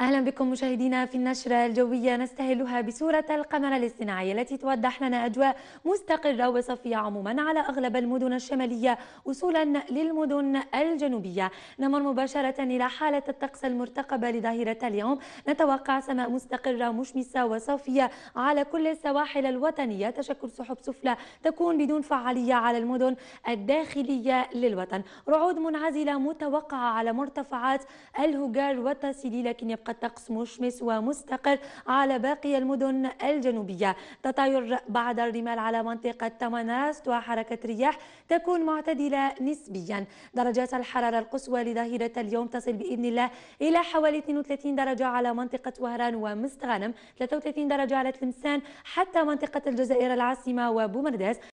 أهلا بكم مشاهدينا في النشرة الجوية نستهلها بصورة القمر الاصطناعي التي توضح لنا أجواء مستقرة وصافية عموما على أغلب المدن الشمالية وصولا للمدن الجنوبية نمر مباشرة إلى حالة الطقس المرتقبة لظاهرة اليوم نتوقع سماء مستقرة مشمسة وصافية على كل السواحل الوطنية تشكل سحب سفلى تكون بدون فعالية على المدن الداخلية للوطن رعود منعزلة متوقعة على مرتفعات الهجر والتسيلي لكن يبقى تبقى الطقس مشمس ومستقر على باقي المدن الجنوبية تطاير بعض الرمال على منطقة تمناست وحركة رياح تكون معتدلة نسبيا درجات الحرارة القصوى لظهيرة اليوم تصل بإذن الله إلى حوالي 32 درجة على منطقة وهران ومستغانم 33 درجة على تلمسان حتى منطقة الجزائر العاصمة وبومرداس